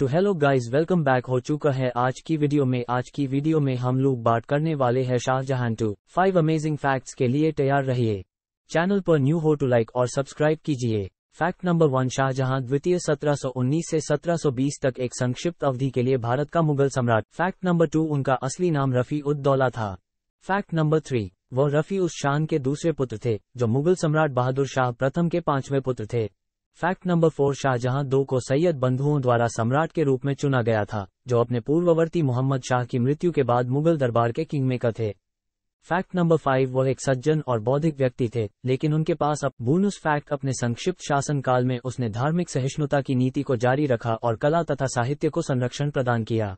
तो hello guys welcome back हो चुका है आज की वीडियो में आज की वीडियो में हम लोग बात करने वाले हैं Shahjahan two five amazing facts के लिए तैयार रहिए चैनल पर न्यू हो टू तो लाइक और सब्सक्राइब कीजिए फैक्ट नंबर वन शाहजहां द्वितीय 1719 से 1720 तक एक संक्षिप्त अवधि के लिए भारत का मुगल सम्राट फैक्ट नंबर टू उनका असली नाम रफी उद्दौला था फैक्ट नंबर थ्री वह रफी उस शान के दूसरे पुत्र थे जो मुगल सम्राट बहादुर शाह प्रथम के पांचवें पुत्र थे फैक्ट नंबर फोर शाहजहां दो को सैयद बंधुओं द्वारा सम्राट के रूप में चुना गया था जो अपने पूर्ववर्ती मोहम्मद शाह की मृत्यु के बाद मुगल दरबार के मेकर थे फैक्ट नंबर फाइव वह एक सज्जन और बौद्धिक व्यक्ति थे लेकिन उनके पास अब बोनस फैक्ट अपने संक्षिप्त शासन काल में उसने धार्मिक सहिष्णुता की नीति को जारी रखा और कला तथा साहित्य को संरक्षण प्रदान किया